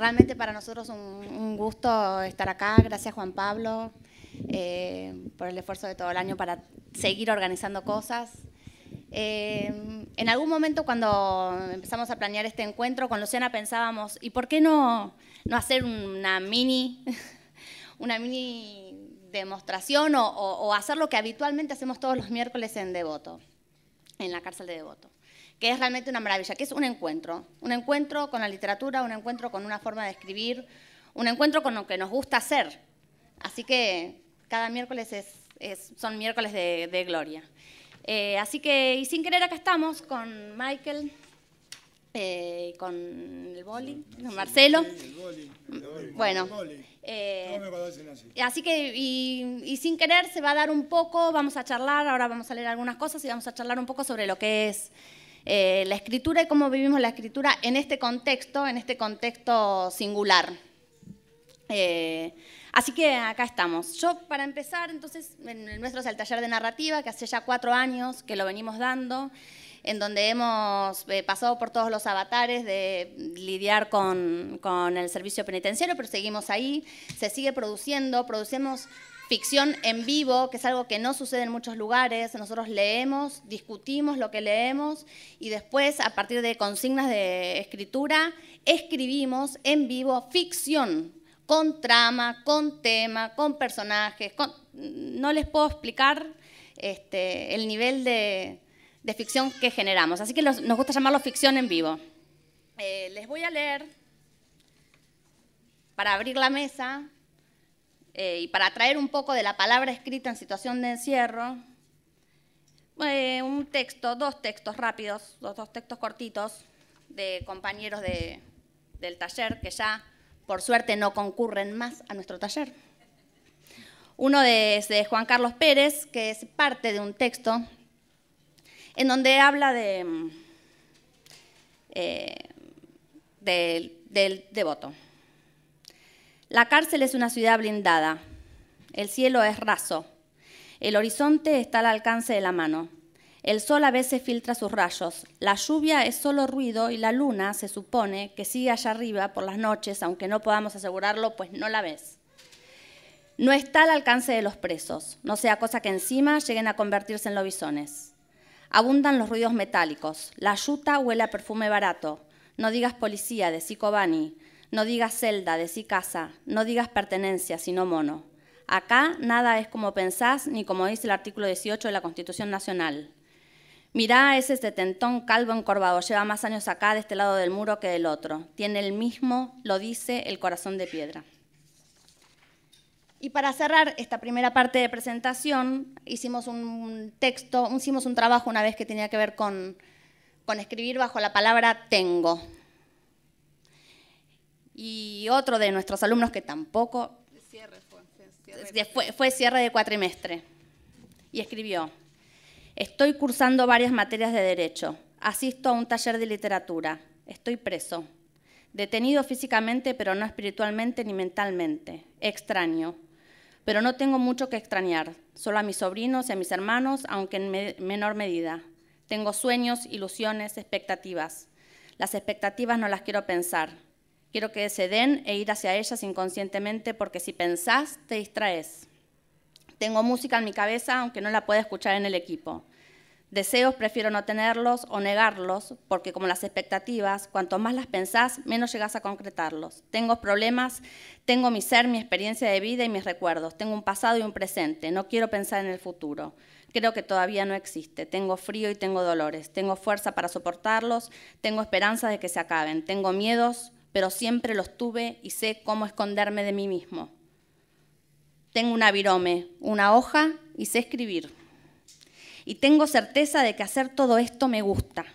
Realmente para nosotros un, gusto estar acá. Gracias Juan Pablo eh, por el esfuerzo de todo el año para seguir organizando cosas. Eh, en algún momento cuando empezamos a planear este encuentro con Luciana pensábamos, ¿y por qué no, no hacer una mini, una mini demostración o hacer lo que habitualmente hacemos todos los miércoles en Devoto, en la cárcel de Devoto? que es realmente una maravilla, que es un encuentro. Un encuentro con la literatura, un encuentro con una forma de escribir, un encuentro con lo que nos gusta hacer. Así que cada miércoles es, son miércoles de, gloria. Eh, así que, y sin querer, acá estamos con Michael, eh, con el boli, con Marcelo. bueno, eh, así. que, y, sin querer, se va a dar un poco, vamos a charlar, ahora vamos a leer algunas cosas y vamos a charlar un poco sobre lo que es eh, la escritura y cómo vivimos la escritura en este contexto, en este contexto singular. Eh, así que acá estamos. Yo, para empezar, entonces, en nuestro es el taller de narrativa, que hace ya cuatro años que lo venimos dando, en donde hemos eh, pasado por todos los avatares de lidiar con, el servicio penitenciario, pero seguimos ahí, se sigue produciendo, producemos ficción en vivo, que es algo que no sucede en muchos lugares. Nosotros leemos, discutimos lo que leemos y después, a partir de consignas de escritura, escribimos en vivo ficción, con trama, con tema, con personajes. No les puedo explicar este, el nivel de, ficción que generamos. Así que nos gusta llamarlo ficción en vivo. Eh, les voy a leer, para abrir la mesa, eh, y para traer un poco de la palabra escrita en situación de encierro, eh, un texto, dos textos rápidos, dos, textos cortitos de compañeros del taller que ya, por suerte, no concurren más a nuestro taller. Uno de, es de Juan Carlos Pérez, que es parte de un texto en donde habla de, eh, del devoto. La cárcel es una ciudad blindada. El cielo es raso. El horizonte está al alcance de la mano. El sol a veces filtra sus rayos. La lluvia es solo ruido y la luna se supone que sigue allá arriba por las noches, aunque no podamos asegurarlo, pues no la ves. No está al alcance de los presos, no sea cosa que encima lleguen a convertirse en lobisones. Abundan los ruidos metálicos. La yuta huele a perfume barato. No digas policía de Sicobani. No digas celda, decí casa, no digas pertenencia, sino mono. Acá nada es como pensás ni como dice el artículo 18 de la Constitución Nacional. Mirá a ese setentón este calvo encorvado, lleva más años acá de este lado del muro que del otro. Tiene el mismo, lo dice, el corazón de piedra. Y para cerrar esta primera parte de presentación, hicimos un texto, hicimos un trabajo una vez que tenía que ver con escribir bajo la palabra tengo. Y otro de nuestros alumnos que tampoco... fue, cierre. de cuatrimestre. Y escribió, estoy cursando varias materias de derecho, asisto a un taller de literatura, estoy preso, detenido físicamente pero no espiritualmente ni mentalmente, extraño, pero no tengo mucho que extrañar, solo a mis sobrinos y a mis hermanos, aunque en menor medida. Tengo sueños, ilusiones, expectativas. Las expectativas no las quiero pensar, Quiero que se den e ir hacia ellas inconscientemente porque si pensás, te distraes. Tengo música en mi cabeza aunque no la pueda escuchar en el equipo. Deseos prefiero no tenerlos o negarlos, porque como las expectativas, cuanto más las pensás, menos llegás a concretarlos. Tengo problemas, tengo mi ser, mi experiencia de vida y mis recuerdos. Tengo un pasado y un presente. No quiero pensar en el futuro. Creo que todavía no existe. Tengo frío y tengo dolores. Tengo fuerza para soportarlos. Tengo esperanza de que se acaben. Tengo miedos, pero siempre los tuve y sé cómo esconderme de mí mismo. Tengo una virome, una hoja y sé escribir. Y tengo certeza de que hacer todo esto me gusta.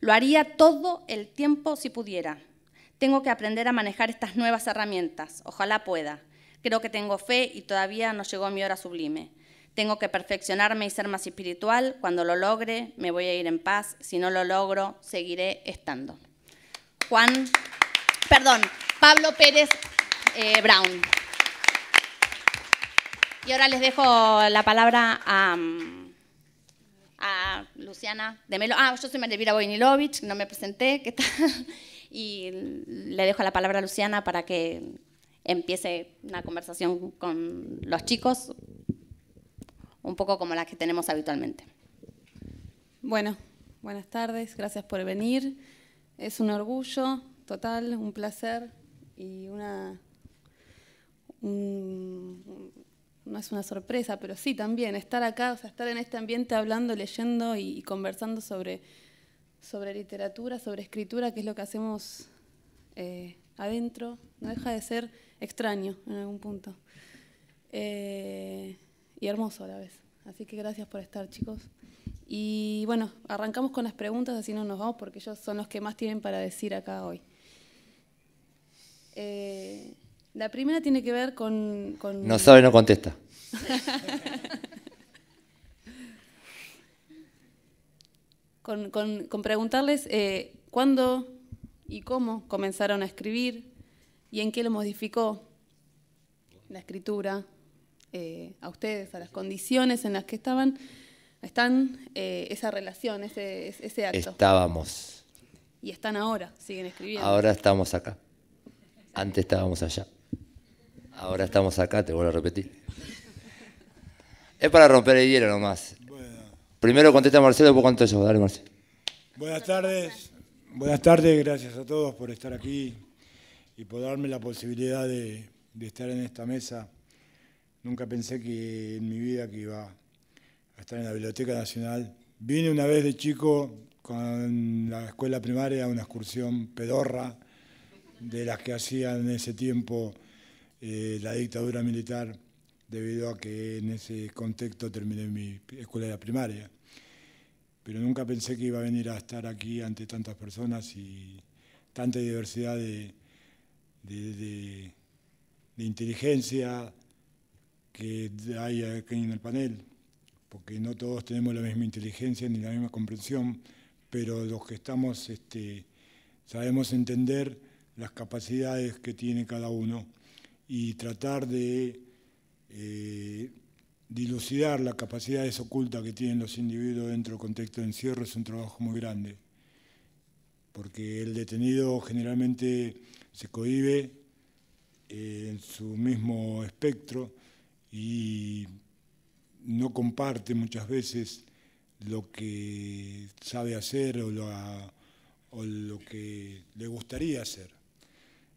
Lo haría todo el tiempo si pudiera. Tengo que aprender a manejar estas nuevas herramientas. Ojalá pueda. Creo que tengo fe y todavía no llegó mi hora sublime. Tengo que perfeccionarme y ser más espiritual. Cuando lo logre, me voy a ir en paz. Si no lo logro, seguiré estando. Juan, perdón, Pablo Pérez eh, Brown. Y ahora les dejo la palabra a, Luciana de Ah, yo soy María Boinilovich, no me presenté, ¿qué tal? Y le dejo la palabra a Luciana para que empiece una conversación con los chicos, un poco como las que tenemos habitualmente. Bueno, buenas tardes, gracias por venir. Es un orgullo total, un placer y una... no es una sorpresa, pero sí también, estar acá, o sea, estar en este ambiente hablando, leyendo y, conversando sobre, sobre literatura, sobre escritura, que es lo que hacemos eh, adentro, no deja de ser extraño en algún punto. Eh, y hermoso a la vez. Así que gracias por estar, chicos. Y bueno, arrancamos con las preguntas, así no nos vamos, porque ellos son los que más tienen para decir acá hoy. Eh, la primera tiene que ver con... No sabe, no contesta. con, preguntarles eh, cuándo y cómo comenzaron a escribir y en qué lo modificó la escritura eh, a ustedes, a las condiciones en las que estaban están eh, esa relación, ese, acto. Estábamos. Y están ahora, siguen escribiendo. Ahora estamos acá. Antes estábamos allá. Ahora estamos acá, te vuelvo a repetir. Es para romper el hielo nomás. Primero contesta Marcelo, después contesto yo. Dale, Marcelo. Buenas tardes. Buenas tardes, gracias a todos por estar aquí y por darme la posibilidad de, de estar en esta mesa. Nunca pensé que en mi vida que iba a estar en la Biblioteca Nacional. Vine una vez de chico con la escuela primaria a una excursión pedorra de las que hacían en ese tiempo eh, la dictadura militar, debido a que en ese contexto terminé mi escuela primaria. Pero nunca pensé que iba a venir a estar aquí ante tantas personas y tanta diversidad de, de inteligencia que hay aquí en el panel porque no todos tenemos la misma inteligencia ni la misma comprensión, pero los que estamos este, sabemos entender las capacidades que tiene cada uno y tratar de eh, dilucidar las capacidades ocultas que tienen los individuos dentro del contexto de encierro es un trabajo muy grande, porque el detenido generalmente se cohibe eh, en su mismo espectro y no comparte muchas veces lo que sabe hacer o lo, que le gustaría hacer.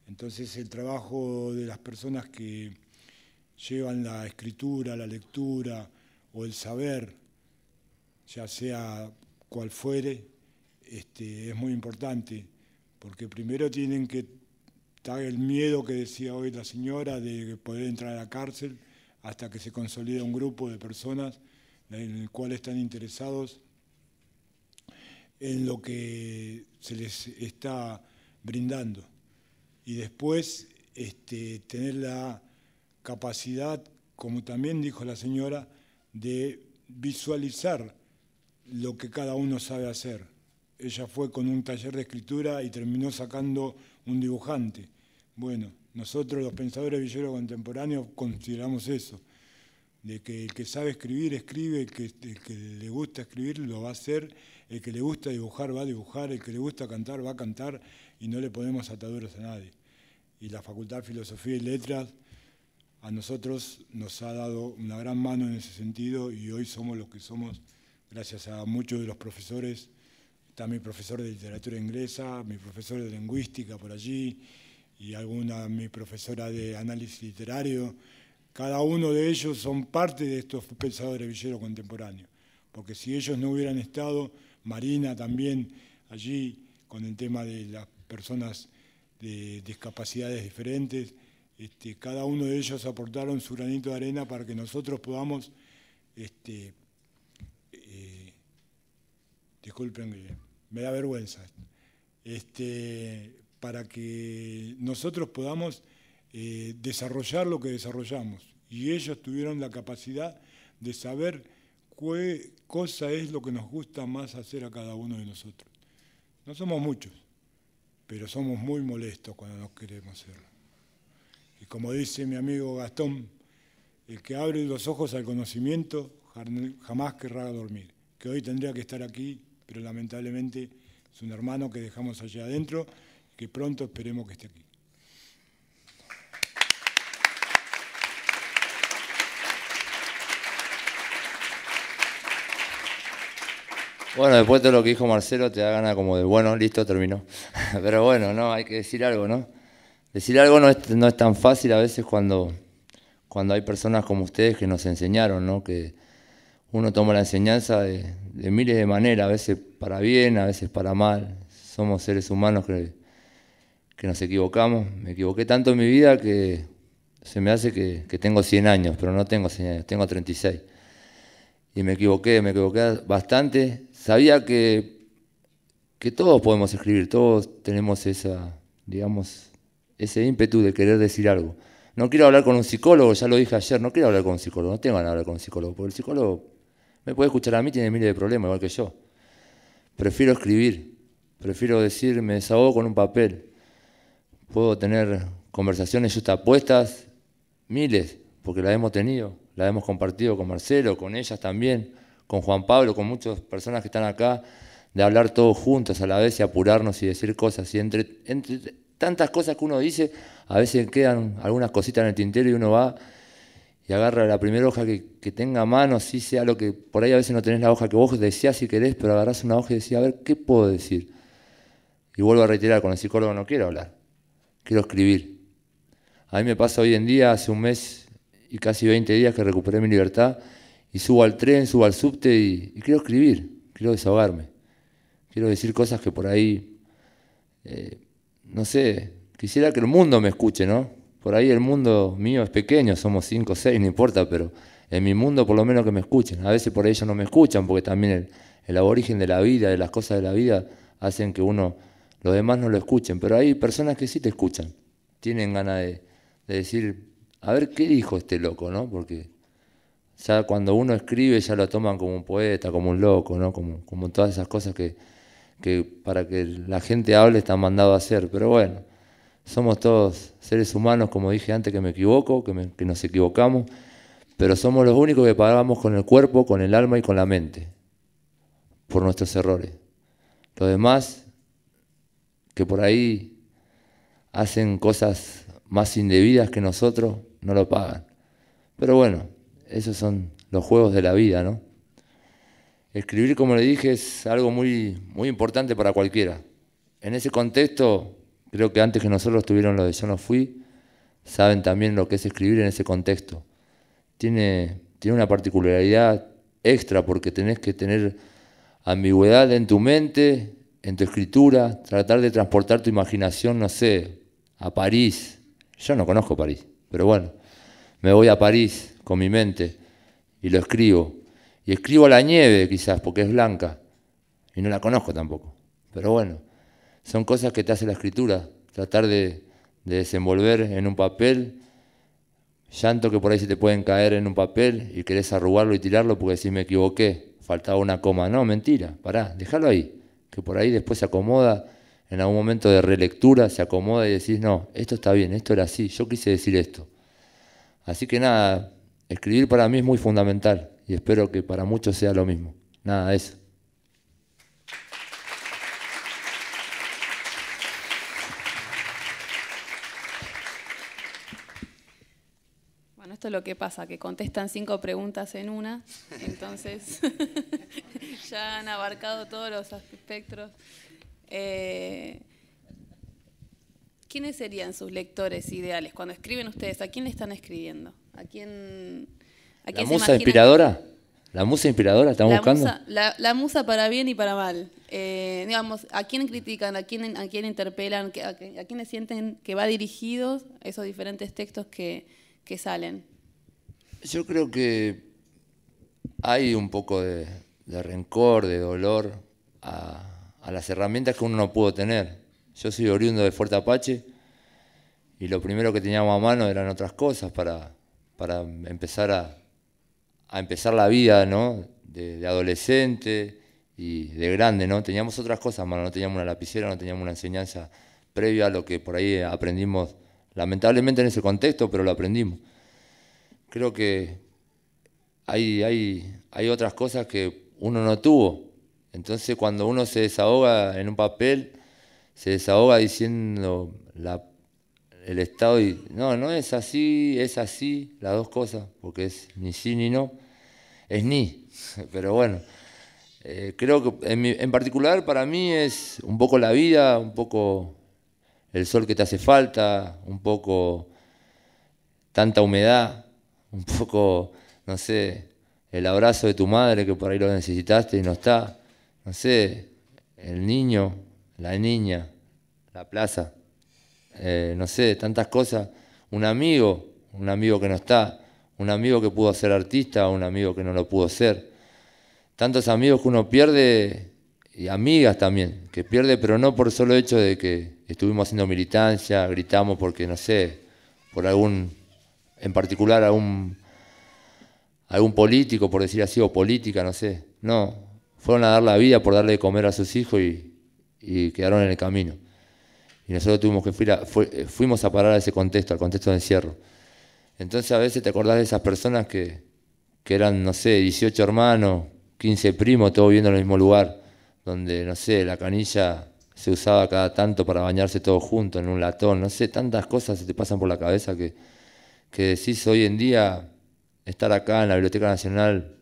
Entonces el trabajo de las personas que llevan la escritura, la lectura o el saber, ya sea cual fuere, este, es muy importante, porque primero tienen que estar el miedo que decía hoy la señora de poder entrar a la cárcel, hasta que se consolida un grupo de personas en el cual están interesados en lo que se les está brindando. Y después este, tener la capacidad, como también dijo la señora, de visualizar lo que cada uno sabe hacer. Ella fue con un taller de escritura y terminó sacando un dibujante. Bueno, nosotros los pensadores villeros contemporáneos consideramos eso, de que el que sabe escribir, escribe, el que, le gusta escribir lo va a hacer, el que le gusta dibujar va a dibujar, el que le gusta cantar va a cantar y no le ponemos ataduras a nadie. Y la Facultad de Filosofía y Letras a nosotros nos ha dado una gran mano en ese sentido y hoy somos los que somos gracias a muchos de los profesores. Está mi profesor de literatura inglesa, mi profesor de lingüística por allí, y alguna mi profesora de análisis literario, cada uno de ellos son parte de estos pensadores villeros contemporáneos, porque si ellos no hubieran estado, Marina también allí con el tema de las personas de discapacidades diferentes, este, cada uno de ellos aportaron su granito de arena para que nosotros podamos, este, eh, disculpen, me da vergüenza, este, para que nosotros podamos eh, desarrollar lo que desarrollamos. Y ellos tuvieron la capacidad de saber qué cosa es lo que nos gusta más hacer a cada uno de nosotros. No somos muchos, pero somos muy molestos cuando no queremos hacerlo. Y como dice mi amigo Gastón, el que abre los ojos al conocimiento jamás querrá dormir, que hoy tendría que estar aquí, pero lamentablemente es un hermano que dejamos allá adentro que pronto esperemos que esté aquí. Bueno, después de lo que dijo Marcelo, te da gana como de, bueno, listo, terminó. Pero bueno, no, hay que decir algo, ¿no? Decir algo no es, tan fácil a veces cuando, cuando hay personas como ustedes que nos enseñaron, ¿no? Que uno toma la enseñanza de miles de maneras, a veces para bien, a veces para mal. Somos seres humanos que que nos equivocamos. Me equivoqué tanto en mi vida que se me hace que, tengo 100 años, pero no tengo 100 años, tengo 36. Y me equivoqué, me equivoqué bastante. Sabía que, que todos podemos escribir, todos tenemos esa, digamos, ese ímpetu de querer decir algo. No quiero hablar con un psicólogo, ya lo dije ayer, no quiero hablar con un psicólogo, no tengo ganas de hablar con un psicólogo, porque el psicólogo me puede escuchar a mí, tiene miles de problemas, igual que yo. Prefiero escribir, prefiero decir, me desahogo con un papel, Puedo tener conversaciones puestas miles, porque las hemos tenido, la hemos compartido con Marcelo, con ellas también, con Juan Pablo, con muchas personas que están acá, de hablar todos juntos a la vez y apurarnos y decir cosas. Y entre, tantas cosas que uno dice, a veces quedan algunas cositas en el tintero y uno va y agarra la primera hoja que, tenga a mano, si sea lo que por ahí a veces no tenés la hoja que vos decías si querés, pero agarrás una hoja y decís, a ver, ¿qué puedo decir? Y vuelvo a reiterar, con el psicólogo no quiero hablar quiero escribir. A mí me pasa hoy en día, hace un mes y casi 20 días que recuperé mi libertad y subo al tren, subo al subte y, quiero escribir, quiero desahogarme. Quiero decir cosas que por ahí, eh, no sé, quisiera que el mundo me escuche, ¿no? Por ahí el mundo mío es pequeño, somos 5 o 6, no importa, pero en mi mundo por lo menos que me escuchen. A veces por ahí ellos no me escuchan porque también el, el aborigen de la vida, de las cosas de la vida, hacen que uno los demás no lo escuchen, pero hay personas que sí te escuchan, tienen ganas de, decir, a ver qué dijo este loco, ¿no? Porque ya cuando uno escribe ya lo toman como un poeta, como un loco, ¿no? Como, todas esas cosas que, para que la gente hable está mandado a hacer, pero bueno, somos todos seres humanos, como dije antes, que me equivoco, que, que nos equivocamos, pero somos los únicos que pagamos con el cuerpo, con el alma y con la mente por nuestros errores. Los demás que por ahí hacen cosas más indebidas que nosotros, no lo pagan. Pero bueno, esos son los juegos de la vida, ¿no? Escribir, como le dije, es algo muy, muy importante para cualquiera. En ese contexto, creo que antes que nosotros tuvieron lo de Yo no fui, saben también lo que es escribir en ese contexto. Tiene, tiene una particularidad extra porque tenés que tener ambigüedad en tu mente, en tu escritura, tratar de transportar tu imaginación, no sé, a París. Yo no conozco París, pero bueno, me voy a París con mi mente y lo escribo. Y escribo la nieve quizás, porque es blanca, y no la conozco tampoco. Pero bueno, son cosas que te hace la escritura, tratar de, desenvolver en un papel, llanto que por ahí se te pueden caer en un papel y querés arrugarlo y tirarlo porque decís me equivoqué, faltaba una coma. No, mentira, pará, déjalo ahí que por ahí después se acomoda en algún momento de relectura, se acomoda y decís, no, esto está bien, esto era así, yo quise decir esto. Así que nada, escribir para mí es muy fundamental y espero que para muchos sea lo mismo. Nada, eso. esto es lo que pasa, que contestan cinco preguntas en una, entonces ya han abarcado todos los espectros. Eh, ¿Quiénes serían sus lectores ideales? Cuando escriben ustedes, ¿a quién le están escribiendo? ¿A quién, ¿La musa inspiradora? ¿La musa inspiradora estamos la buscando? Musa, la, musa para bien y para mal. Eh, digamos, ¿a quién critican? ¿A quién, a quién interpelan? ¿A, quiénes sienten que va dirigidos esos diferentes textos que salen? Yo creo que hay un poco de, rencor, de dolor a, las herramientas que uno no pudo tener. Yo soy oriundo de Fuerte Apache y lo primero que teníamos a mano eran otras cosas para, empezar a, empezar la vida ¿no? de, adolescente y de grande. ¿no? Teníamos otras cosas mano, no teníamos una lapicera, no teníamos una enseñanza previa a lo que por ahí aprendimos, lamentablemente en ese contexto, pero lo aprendimos creo que hay, otras cosas que uno no tuvo. Entonces cuando uno se desahoga en un papel, se desahoga diciendo el estado y no, no es así, es así, las dos cosas, porque es ni sí ni no, es ni, pero bueno. Eh, creo que en, particular para mí es un poco la vida, un poco el sol que te hace falta, un poco tanta humedad, un poco, no sé, el abrazo de tu madre que por ahí lo necesitaste y no está, no sé, el niño, la niña, la plaza, eh, no sé, tantas cosas, un amigo, un amigo que no está, un amigo que pudo ser artista, un amigo que no lo pudo ser, tantos amigos que uno pierde y amigas también, que pierde, pero no por solo hecho de que estuvimos haciendo militancia, gritamos porque, no sé, por algún en particular a un, a un político, por decir así, o política, no sé. No, fueron a dar la vida por darle de comer a sus hijos y, quedaron en el camino. Y nosotros tuvimos que ir eh, fuimos a parar a ese contexto, al contexto de encierro. Entonces a veces te acordás de esas personas que, que eran, no sé, 18 hermanos, 15 primos, todos viviendo en el mismo lugar, donde, no sé, la canilla se usaba cada tanto para bañarse todos juntos en un latón, no sé, tantas cosas se te pasan por la cabeza que que decís hoy en día, estar acá en la Biblioteca Nacional,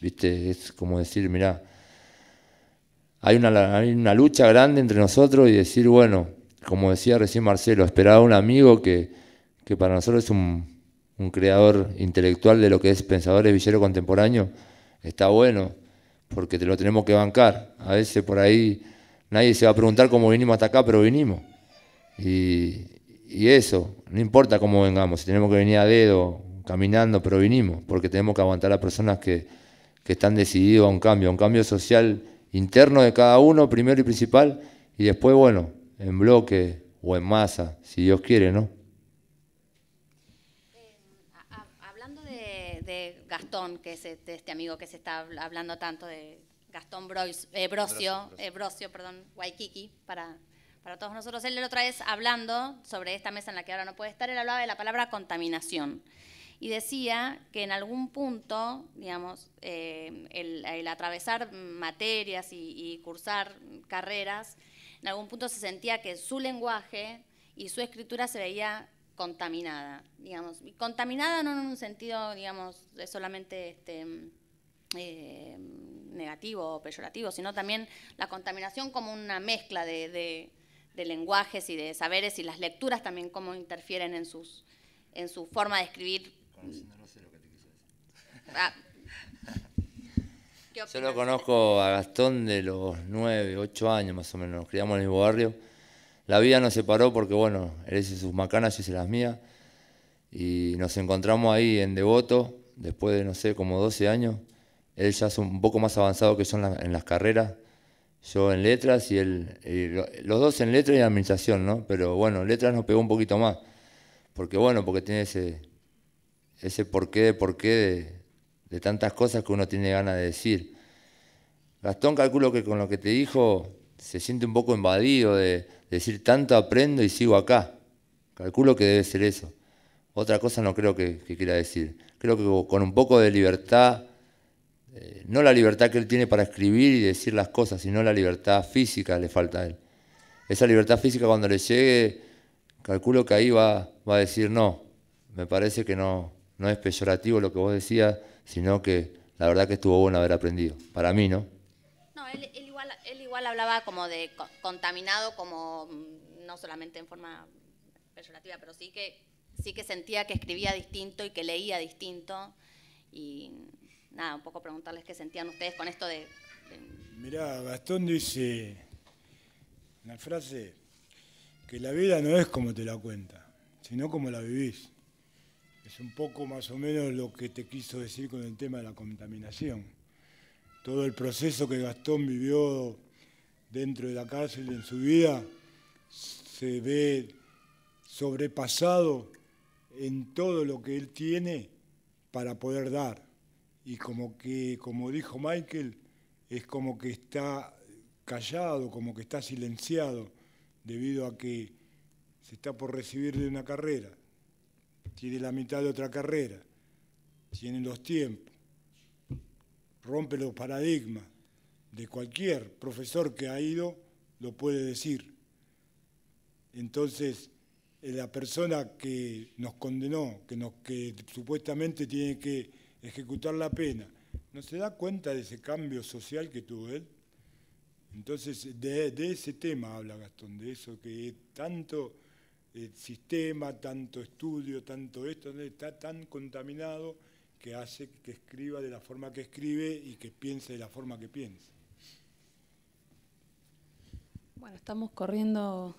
viste, es como decir, mirá, hay una, lucha grande entre nosotros y decir, bueno, como decía recién Marcelo, esperaba un amigo que, que para nosotros es un, un, creador intelectual de lo que es pensadores villero contemporáneo, está bueno, porque te lo tenemos que bancar. A veces por ahí nadie se va a preguntar cómo vinimos hasta acá, pero vinimos. Y, y eso, no importa cómo vengamos, si tenemos que venir a dedo, caminando, pero vinimos, porque tenemos que aguantar a personas que, están decididas a un cambio, a un cambio social interno de cada uno, primero y principal, y después, bueno, en bloque o en masa, si Dios quiere, ¿no? Eh, hablando de, Gastón, que es este, este amigo que se está hablando tanto de Gastón Brocio, eh, eh, perdón, Waikiki, para para todos nosotros. Él la otra vez hablando sobre esta mesa en la que ahora no puede estar, él hablaba de la palabra contaminación y decía que en algún punto, digamos, eh, el, atravesar materias y, cursar carreras, en algún punto se sentía que su lenguaje y su escritura se veía contaminada, digamos, y contaminada no en un sentido, digamos, solamente este, eh, negativo o peyorativo, sino también la contaminación como una mezcla de de lenguajes y de saberes y las lecturas también cómo interfieren en, sus, en su forma de escribir. Ah. Yo lo conozco a Gastón de los 9, 8 años más o menos, nos criamos en el mismo barrio. La vida nos separó porque, bueno, él hizo sus macanas, yo hice las mías. Y nos encontramos ahí en Devoto, después de, no sé, como 12 años. Él ya es un poco más avanzado que yo en, en las carreras yo en letras y, él, los dos en letras y administración, ¿no? Pero bueno, letras nos pegó un poquito más, porque bueno, porque tiene ese, ese porqué de porqué de, tantas cosas que uno tiene ganas de decir. Gastón calculo que con lo que te dijo se siente un poco invadido de decir tanto aprendo y sigo acá. Calculo que debe ser eso. Otra cosa no creo que quiera decir. Creo que con un poco de libertad eh, no la libertad que él tiene para escribir y decir las cosas, sino la libertad física le falta a él. Esa libertad física cuando le llegue, calculo que ahí va, va a decir, no, me parece que no, no es peyorativo lo que vos decías, sino que la verdad que estuvo bueno haber aprendido. Para mí, ¿no? No, él, igual, hablaba como de contaminado, como mm, no solamente en forma peyorativa, pero sí que, sí que sentía que escribía distinto y que leía distinto. Y nada, un poco preguntarles qué sentían ustedes con esto de... Mirá, Gastón dice una frase que la vida no es como te la cuenta, sino como la vivís. Es un poco más o menos lo que te quiso decir con el tema de la contaminación. Todo el proceso que Gastón vivió dentro de la cárcel en su vida se ve sobrepasado en todo lo que él tiene para poder dar y como que, como dijo Michael, es como que está callado, como que está silenciado, debido a que se está por recibir de una carrera, tiene la mitad de otra carrera, tiene los tiempos, rompe los paradigmas de cualquier profesor que ha ido, lo puede decir. Entonces, eh, la persona que nos condenó, que, nos, que supuestamente tiene que ejecutar la pena. ¿No se da cuenta de ese cambio social que tuvo él? Entonces, de, ese tema habla Gastón, de eso que tanto eh, sistema, tanto estudio, tanto esto, está tan contaminado que hace que escriba de la forma que escribe y que piense de la forma que piensa. Bueno, estamos corriendo,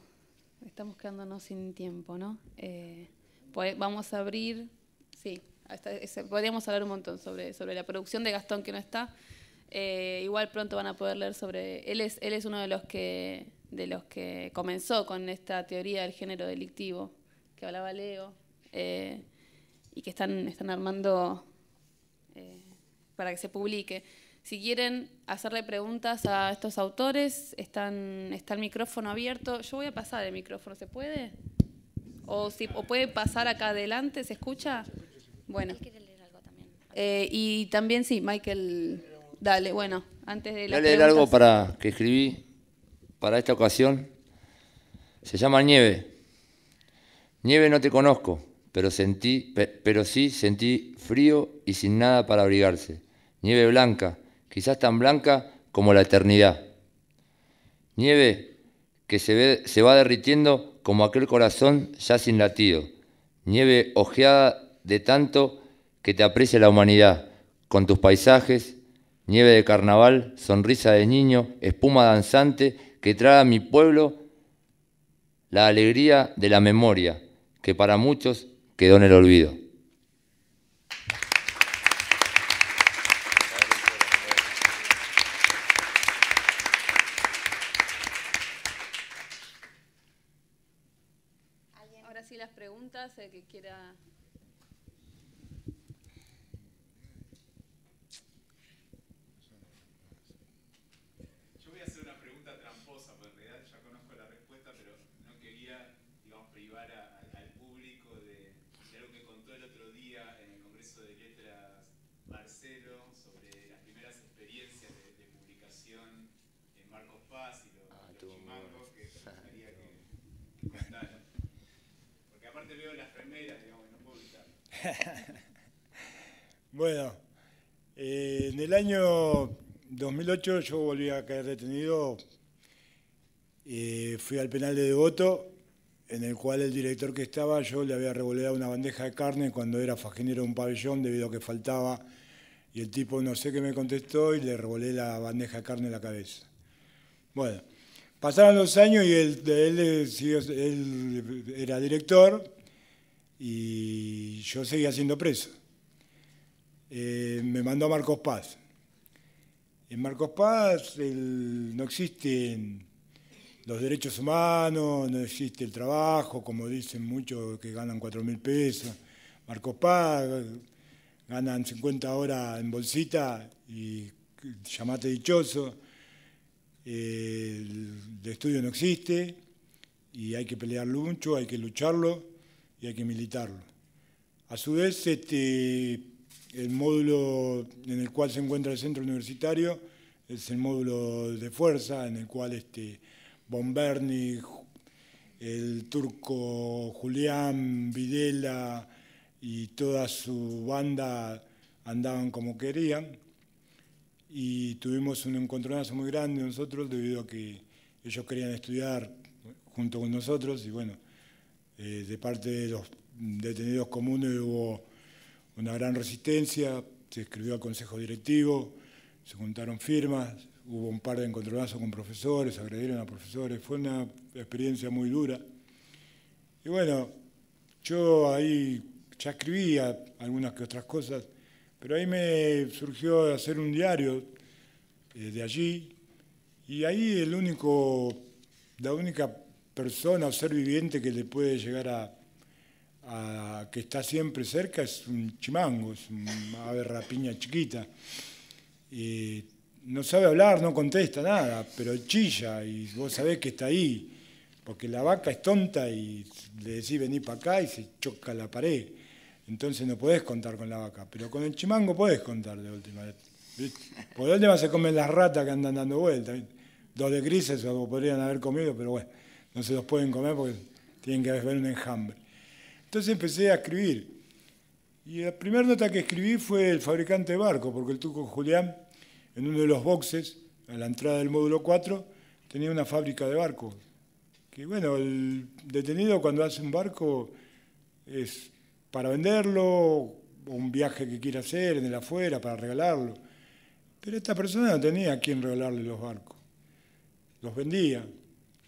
estamos quedándonos sin tiempo, ¿no? Eh, pues, vamos a abrir, sí podríamos hablar un montón sobre, sobre la producción de Gastón que no está. Eh, igual pronto van a poder leer sobre él es él es uno de los que de los que comenzó con esta teoría del género delictivo que hablaba Leo eh, y que están están armando eh, para que se publique. Si quieren hacerle preguntas a estos autores, están está el micrófono abierto. Yo voy a pasar el micrófono, ¿se puede? O si o puede pasar acá adelante, ¿se escucha? Bueno. Eh, y también sí, Michael, dale, bueno, antes de la... Voy a leer algo para, que escribí para esta ocasión. Se llama Nieve. Nieve no te conozco, pero, sentí, pero sí sentí frío y sin nada para abrigarse. Nieve blanca, quizás tan blanca como la eternidad. Nieve que se, se va derritiendo como aquel corazón ya sin latido. Nieve ojeada de tanto que te aprecia la humanidad, con tus paisajes, nieve de carnaval, sonrisa de niño, espuma danzante, que trae a mi pueblo la alegría de la memoria, que para muchos quedó en el olvido. bueno, eh, en el año 2008 yo volví a caer detenido. y eh, fui al penal de Devoto, en el cual el director que estaba, yo le había revoleado una bandeja de carne cuando era fajinero de un pabellón debido a que faltaba. Y el tipo no sé qué me contestó y le revolé la bandeja de carne en la cabeza. Bueno, pasaron los años y él, eh, él era director y yo seguía siendo preso. Eh, me mandó a Marcos Paz. En Marcos Paz no existen los derechos humanos, no existe el trabajo, como dicen muchos que ganan 4 mil pesos. Marcos Paz ganan 50 horas en bolsita y llamate dichoso. Eh, el, estudio no existe y hay que pelear mucho, hay que lucharlo y hay que militarlo. A su vez, este, el módulo en el cual se encuentra el centro universitario es el módulo de fuerza, en el cual este, Bomberni, el turco Julián, Videla y toda su banda andaban como querían. Y tuvimos un encontronazo muy grande nosotros debido a que ellos querían estudiar junto con nosotros y bueno, eh, de parte de los detenidos comunes hubo una gran resistencia, se escribió al Consejo Directivo, se juntaron firmas, hubo un par de encontronazos con profesores, agredieron a profesores, fue una experiencia muy dura. Y bueno, yo ahí ya escribía algunas que otras cosas, pero ahí me surgió hacer un diario eh, de allí, y ahí el único, la única persona o ser viviente que le puede llegar a, que está siempre cerca es un chimango, es una ave rapiña chiquita. no sabe hablar, no contesta nada, pero chilla y vos sabés que está ahí, porque la vaca es tonta y le decís vení para acá y se choca la pared. Entonces no podés contar con la vaca, pero con el chimango podés contar de última vez. Por último se comen las ratas que andan dando vueltas. dos de grises o podrían haber comido, pero bueno no se los pueden comer porque tienen que haber un enjambre. Entonces empecé a escribir. Y la primera nota que escribí fue el fabricante de barcos, porque el Tuco Julián, en uno de los boxes, a la entrada del módulo 4, tenía una fábrica de barcos. Que bueno, el detenido cuando hace un barco es para venderlo, un viaje que quiera hacer en el afuera, para regalarlo. Pero esta persona no tenía a quien regalarle los barcos. Los vendía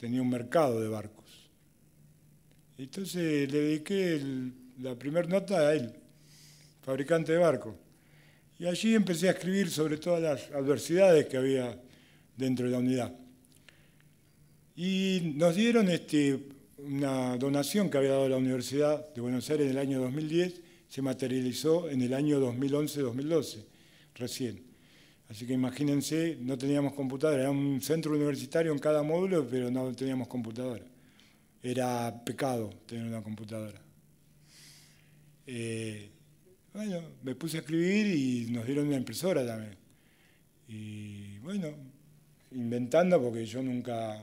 tenía un mercado de barcos. Entonces le dediqué la primera nota a él, fabricante de barcos. Y allí empecé a escribir sobre todas las adversidades que había dentro de la unidad. Y nos dieron este, una donación que había dado la Universidad de Buenos Aires en el año 2010, se materializó en el año 2011-2012, recién. Así que imagínense, no teníamos computadora, era un centro universitario en cada módulo, pero no teníamos computadora. Era pecado tener una computadora. Eh, bueno, me puse a escribir y nos dieron una impresora también. Y bueno, inventando, porque yo nunca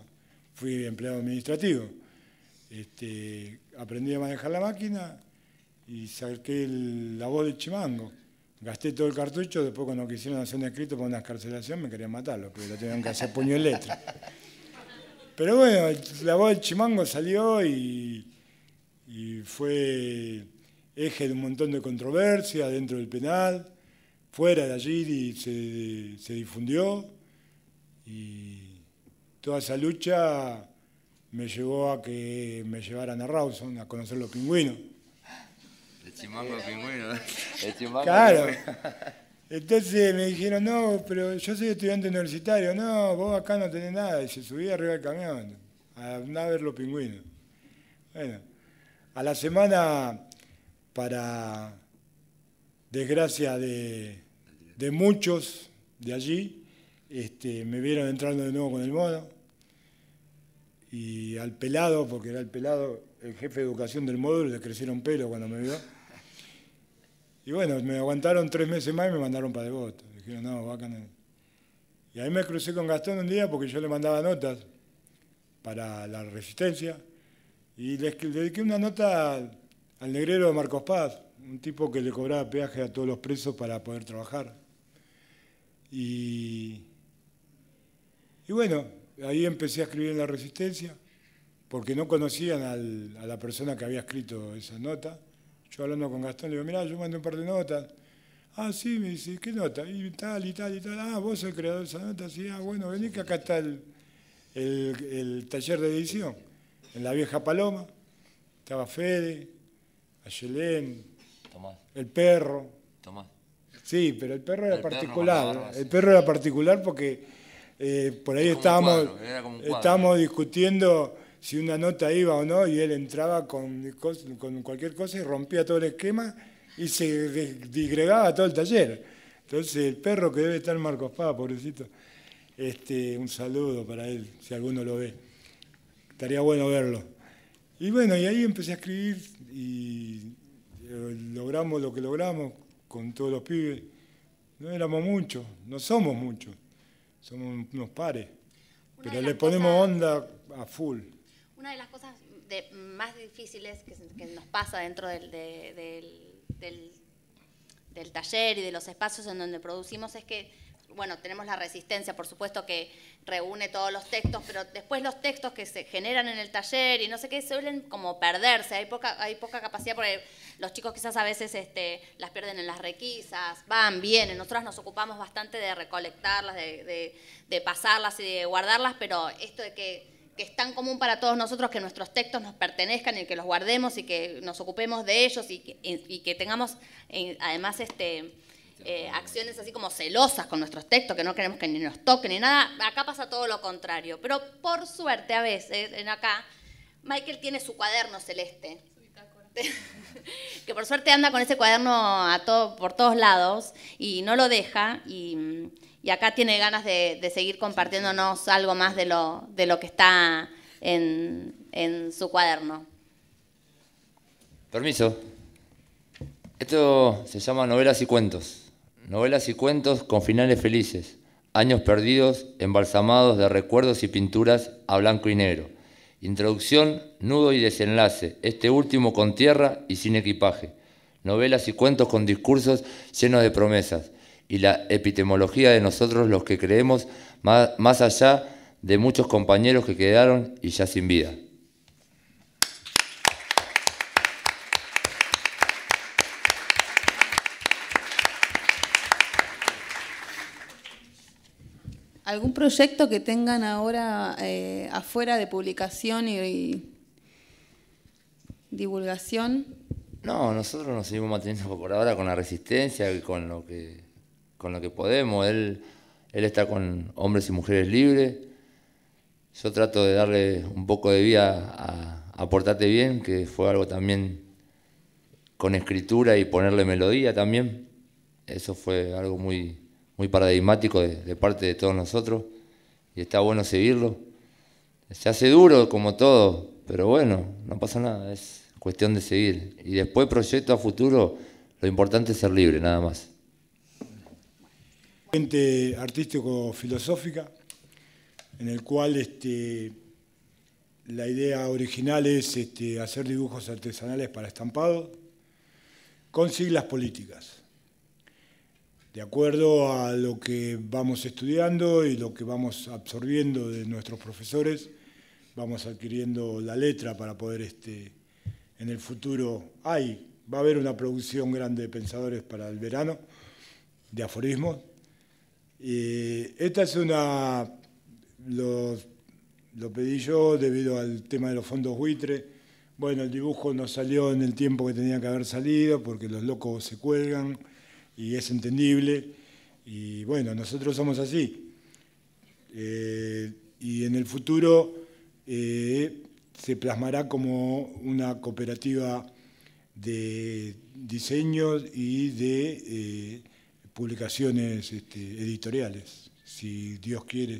fui empleado administrativo, este, aprendí a manejar la máquina y saqué la voz de Chimango. Gasté todo el cartucho, después cuando quisieron hacer un escrito por una escarcelación me querían matarlo, porque lo tenían que hacer puño y letra. Pero bueno, la voz del chimango salió y, fue eje de un montón de controversia dentro del penal, fuera de allí se, se difundió y toda esa lucha me llevó a que me llevaran a Rawson, a conocer los pingüinos. chimango pingüino. claro. Entonces me dijeron, no, pero yo soy estudiante universitario, no, vos acá no tenés nada. Y se subí arriba del camión a, a ver los pingüinos. Bueno, a la semana, para desgracia de, muchos de allí, este, me vieron entrando de nuevo con el modo. Y al pelado, porque era el pelado, el jefe de educación del módulo, le crecieron pelo cuando me vio y bueno, me aguantaron tres meses más y me mandaron para Devoto. Dijeron, no, bacana. Y ahí me crucé con Gastón un día porque yo le mandaba notas para la resistencia y le dediqué una nota al negrero de Marcos Paz, un tipo que le cobraba peaje a todos los presos para poder trabajar. Y, bueno, ahí empecé a escribir en la resistencia porque no conocían a la persona que había escrito esa nota yo hablando con Gastón, le digo, mirá, yo mando un par de notas. Ah, sí, me dice, ¿qué nota? Y tal, y tal, y tal. Ah, vos sos el creador de esa nota. Sí, ah, bueno, vení que acá está el, taller de edición. En la vieja Paloma estaba Fede, Ayelén, el perro. Tomás. Sí, pero el perro era particular. el perro era particular porque eh, por ahí estábamos, estábamos discutiendo si una nota iba o no, y él entraba con, cualquier cosa y rompía todo el esquema y se digregaba todo el taller. Entonces, el perro que debe estar Marcos Paz, pobrecito, este, un saludo para él, si alguno lo ve. Estaría bueno verlo. Y bueno, y ahí empecé a escribir y eh, logramos lo que logramos con todos los pibes. No éramos muchos, no somos muchos, somos unos pares, pero le ponemos onda a full. Una de las cosas más difíciles que, nos pasa dentro del, del, taller y de los espacios en donde producimos es que bueno, tenemos la resistencia, por supuesto, que reúne todos los textos, pero después los textos que se generan en el taller y no sé qué, suelen como perderse, hay poca, hay poca capacidad, porque los chicos quizás a veces este, las pierden en las requisas, van, vienen, nosotros nos ocupamos bastante de recolectarlas, de, de pasarlas y de guardarlas, pero esto de que que es tan común para todos nosotros que nuestros textos nos pertenezcan y que los guardemos y que nos ocupemos de ellos y que, tengamos eh, además este, eh, acciones así como celosas con nuestros textos, que no queremos que ni nos toquen ni nada. Acá pasa todo lo contrario. Pero por suerte a veces, en acá, Michael tiene su cuaderno celeste. que por suerte anda con ese cuaderno a todo, por todos lados y no lo deja y, y acá tiene ganas de, seguir compartiéndonos algo más de lo, que está en su cuaderno. Permiso. Esto se llama novelas y cuentos. Novelas y cuentos con finales felices. Años perdidos, embalsamados de recuerdos y pinturas a blanco y negro. Introducción, nudo y desenlace. Este último con tierra y sin equipaje. Novelas y cuentos con discursos llenos de promesas y la epitemología de nosotros los que creemos más, allá de muchos compañeros que quedaron y ya sin vida. ¿Algún proyecto que tengan ahora eh, afuera de publicación y, divulgación? No, nosotros nos seguimos manteniendo por ahora con la resistencia y con lo que con lo que podemos. Él, él está con hombres y mujeres libres. Yo trato de darle un poco de vida a, a Bien, que fue algo también con escritura y ponerle melodía también. Eso fue algo muy, muy paradigmático de, de parte de todos nosotros y está bueno seguirlo. Se hace duro como todo, pero bueno, no pasa nada, es cuestión de seguir. Y después proyecto a futuro, lo importante es ser libre, nada más artístico-filosófica, en el cual este, la idea original es este, hacer dibujos artesanales para estampado con siglas políticas, de acuerdo a lo que vamos estudiando y lo que vamos absorbiendo de nuestros profesores, vamos adquiriendo la letra para poder este, en el futuro, hay, va a haber una producción grande de pensadores para el verano, de aforismos, esta es una, lo, pedí yo debido al tema de los fondos buitre. Bueno, el dibujo no salió en el tiempo que tenía que haber salido porque los locos se cuelgan y es entendible. Y bueno, nosotros somos así. Eh, y en el futuro eh, se plasmará como una cooperativa de diseños y de eh, publicaciones este, editoriales, si Dios quiere,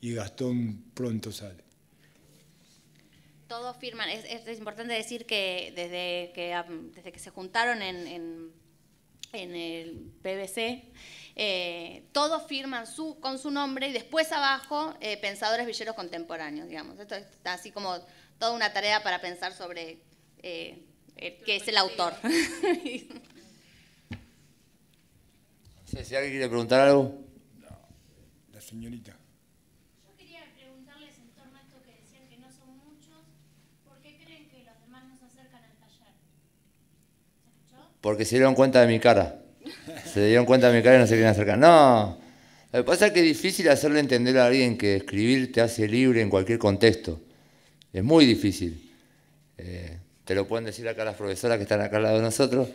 y Gastón pronto sale. Todos firman, es, es importante decir que desde que, desde que se juntaron en, el PBC, eh, todos firman su, con su nombre y después abajo eh, pensadores villeros contemporáneos, digamos. Esto está así como toda una tarea para pensar sobre eh, qué es el autor. alguien quiere preguntar algo. No, la señorita. Yo quería preguntarles en torno a esto que decían que no son muchos, ¿por qué creen que los demás no se acercan al taller? Porque se dieron cuenta de mi cara. Se dieron cuenta de mi cara y no se quieren acercar. No, lo que pasa es que es difícil hacerle entender a alguien que escribir te hace libre en cualquier contexto. Es muy difícil. Eh, te lo pueden decir acá las profesoras que están acá al lado de nosotros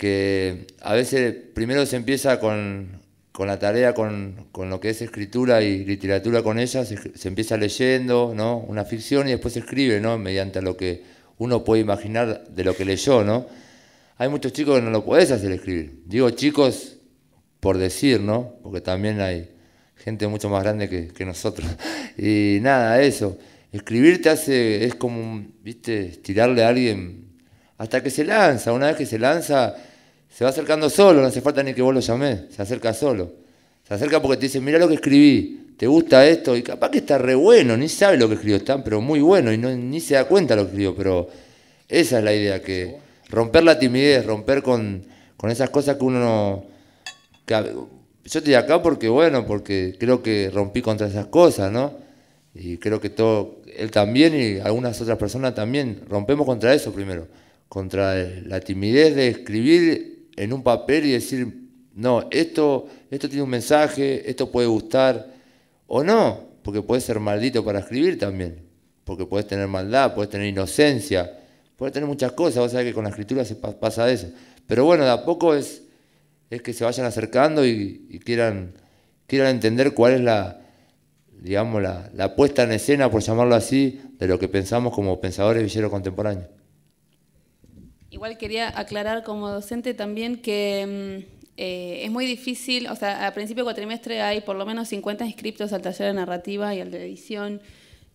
que a veces primero se empieza con, con la tarea, con, con, lo que es escritura y literatura con ella, se, empieza leyendo ¿no? una ficción y después se escribe ¿no? mediante lo que uno puede imaginar de lo que leyó. ¿no? Hay muchos chicos que no lo puedes hacer escribir. Digo chicos por decir, ¿no? porque también hay gente mucho más grande que, que nosotros. Y nada, eso. Escribir te hace, es como, viste, tirarle a alguien hasta que se lanza. Una vez que se lanza se va acercando solo, no hace falta ni que vos lo llamé se acerca solo. Se acerca porque te dice, mira lo que escribí, te gusta esto, y capaz que está re bueno, ni sabe lo que escribió, está pero muy bueno, y no, ni se da cuenta lo que escribió, pero esa es la idea, que romper la timidez, romper con, esas cosas que uno no... yo estoy acá porque, bueno, porque creo que rompí contra esas cosas, ¿no? Y creo que todo, él también y algunas otras personas también, rompemos contra eso primero, contra la timidez de escribir en un papel y decir, no, esto, esto tiene un mensaje, esto puede gustar, o no, porque puede ser maldito para escribir también, porque puedes tener maldad, puedes tener inocencia, puedes tener muchas cosas, vos sabés que con la escritura se pasa eso. Pero bueno, de a poco es, es que se vayan acercando y, quieran, quieran entender cuál es la, digamos, la, la puesta en escena, por llamarlo así, de lo que pensamos como pensadores villeros contemporáneos. Igual quería aclarar como docente también que mm, eh, es muy difícil, o sea, a principio de cuatrimestre hay por lo menos 50 inscriptos al taller de narrativa y al de edición,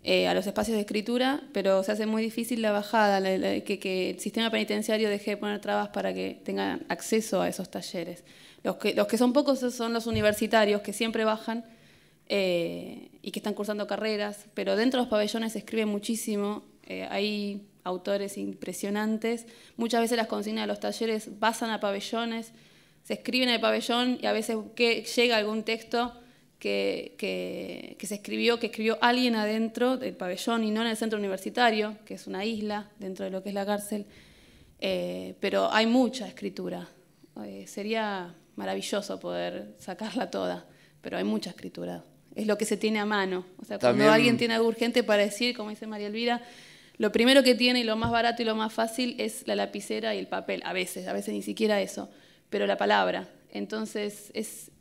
eh, a los espacios de escritura, pero se hace muy difícil la bajada, que, el sistema penitenciario deje de poner trabas para que tengan acceso a esos talleres. Los que, los que son pocos son los universitarios, que siempre bajan eh, y que están cursando carreras, pero dentro de los pabellones se escribe muchísimo. hay autores impresionantes. Muchas veces las consignas de los talleres pasan a pabellones, se escriben en el pabellón y a veces que llega algún texto que, que, se escribió, que escribió alguien adentro del pabellón y no en el centro universitario, que es una isla dentro de lo que es la cárcel. Eh, pero hay mucha escritura. Eh, sería maravilloso poder sacarla toda, pero hay mucha escritura. Es lo que se tiene a mano. O sea, cuando alguien tiene algo urgente para decir, como dice María Elvira, lo primero que tiene y lo más barato y lo más fácil es la lapicera y el papel, a veces, a veces ni siquiera eso, pero la palabra. Entonces es,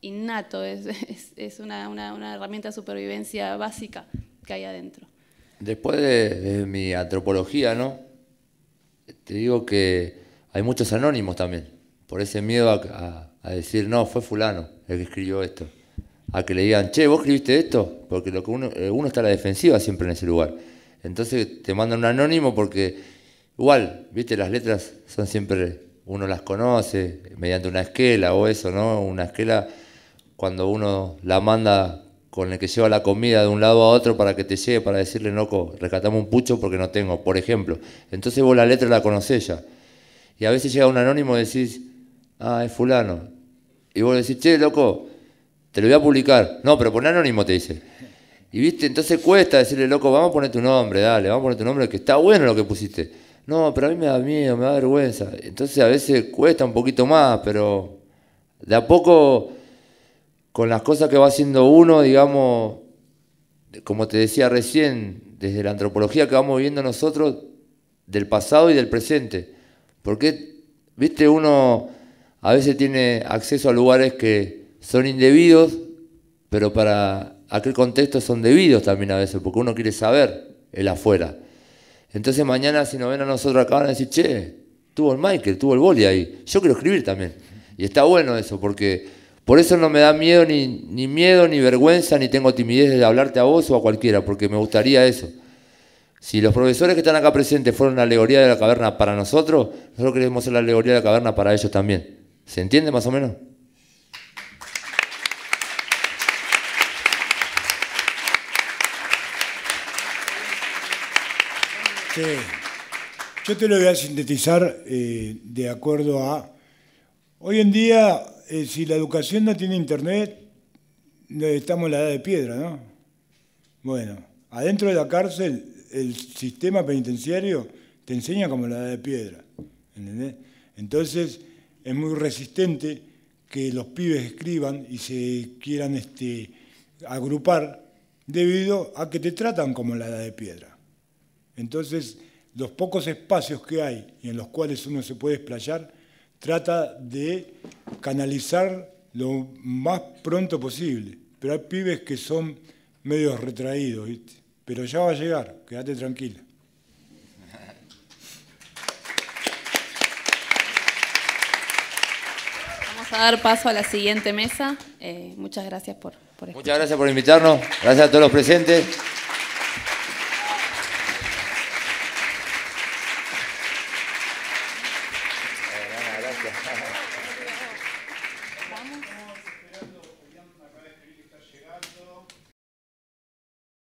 innato, es, una, herramienta de supervivencia básica que hay adentro. Después de, mi antropología, ¿no? Te digo que hay muchos anónimos también, por ese miedo a decir, no, fue fulano el que escribió esto a que le digan, che, vos escribiste esto, porque lo que uno, eh, uno está a la defensiva siempre en ese lugar. Entonces te mandan un anónimo porque igual, viste, las letras son siempre, uno las conoce mediante una esquela o eso, ¿no? Una esquela cuando uno la manda con el que lleva la comida de un lado a otro para que te llegue, para decirle, loco, rescatame un pucho porque no tengo, por ejemplo. Entonces vos la letra la conocés ya. Y a veces llega un anónimo y decís, ah, es fulano. Y vos decís, che, loco, te lo voy a publicar. No, pero pon anónimo, te dice. Y viste, entonces cuesta decirle, loco, vamos a poner tu nombre, dale, vamos a poner tu nombre, que está bueno lo que pusiste. No, pero a mí me da miedo, me da vergüenza. Entonces a veces cuesta un poquito más, pero de a poco, con las cosas que va haciendo uno, digamos, como te decía recién, desde la antropología que vamos viviendo nosotros, del pasado y del presente. Porque, viste, uno a veces tiene acceso a lugares que son indebidos, pero para aquel contexto son debidos también a veces, porque uno quiere saber el afuera. Entonces mañana si nos ven a nosotros acá van a decir, che, tuvo el Michael, tuvo el boli ahí, yo quiero escribir también. Y está bueno eso, porque por eso no me da miedo ni, ni miedo, ni vergüenza, ni tengo timidez de hablarte a vos o a cualquiera, porque me gustaría eso. Si los profesores que están acá presentes fueron la alegoría de la caverna para nosotros, nosotros queremos ser la alegoría de la caverna para ellos también. ¿Se entiende más o menos? Yo te lo voy a sintetizar eh, de acuerdo a. Hoy en día, eh, si la educación no tiene internet, estamos la edad de piedra, ¿no? Bueno, adentro de la cárcel, el sistema penitenciario te enseña como la edad de piedra. Entonces, es muy resistente que los pibes escriban y se quieran este, agrupar debido a que te tratan como la edad de piedra. Entonces, los pocos espacios que hay y en los cuales uno se puede explayar, trata de canalizar lo más pronto posible. Pero hay pibes que son medios retraídos, pero ya va a llegar, quédate tranquila. Vamos a dar paso a la siguiente mesa. Eh, muchas gracias por, por Muchas gracias por invitarnos, gracias a todos los presentes.